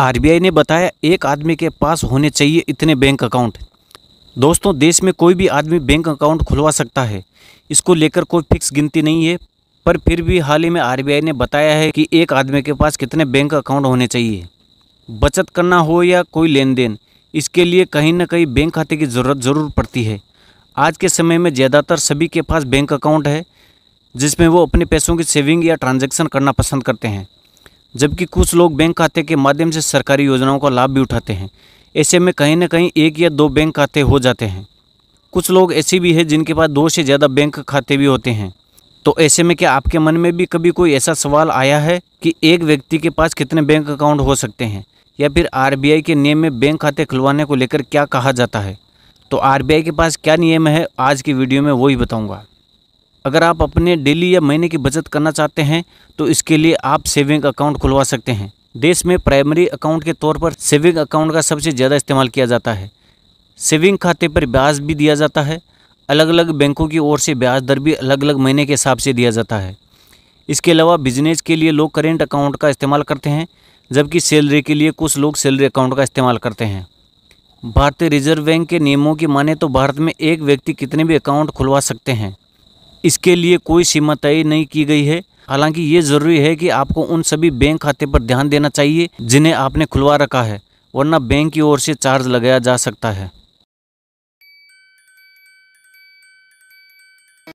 RBI ने बताया एक आदमी के पास होने चाहिए इतने बैंक अकाउंट दोस्तों देश में कोई भी आदमी बैंक अकाउंट खुलवा सकता है इसको लेकर कोई फिक्स गिनती नहीं है पर फिर भी हाल ही में आरबीआई ने बताया है कि एक आदमी के पास कितने बैंक अकाउंट होने चाहिए बचत करना हो या कोई लेन देन इसके लिए कहीं ना कहीं बैंक खाते की ज़रूरत ज़रूर पड़ती है आज के समय में ज़्यादातर सभी के पास बैंक अकाउंट है जिसमें वो अपने पैसों की सेविंग या ट्रांजेक्शन करना पसंद करते हैं जबकि कुछ लोग बैंक खाते के माध्यम से सरकारी योजनाओं का लाभ भी उठाते हैं ऐसे में कहीं ना कहीं एक या दो बैंक खाते हो जाते हैं कुछ लोग ऐसे भी हैं जिनके पास दो से ज़्यादा बैंक खाते भी होते हैं तो ऐसे में क्या आपके मन में भी कभी कोई ऐसा सवाल आया है कि एक व्यक्ति के पास कितने बैंक अकाउंट हो सकते हैं या फिर आर के नियम में बैंक खाते खुलवाने को लेकर क्या कहा जाता है तो आर के पास क्या नियम है आज की वीडियो में वही बताऊँगा अगर आप अपने डेली या महीने की बचत करना चाहते हैं तो इसके लिए आप सेविंग अकाउंट खुलवा सकते हैं देश में प्राइमरी अकाउंट के तौर पर सेविंग अकाउंट का सबसे ज़्यादा इस्तेमाल किया जाता है सेविंग खाते पर ब्याज भी दिया जाता है अलग अलग बैंकों की ओर से ब्याज दर भी अलग अलग महीने के हिसाब से दिया जाता है इसके अलावा बिजनेस के लिए लोग करेंट अकाउंट का इस्तेमाल करते हैं जबकि सैलरी के लिए कुछ लोग सैलरी अकाउंट का इस्तेमाल करते हैं भारतीय रिजर्व बैंक के नियमों की माने तो भारत में एक व्यक्ति कितने भी अकाउंट खुलवा सकते हैं इसके लिए कोई सीमा तय नहीं की गई है हालांकि ये ज़रूरी है कि आपको उन सभी बैंक खाते पर ध्यान देना चाहिए जिन्हें आपने खुलवा रखा है वरना बैंक की ओर से चार्ज लगाया जा सकता है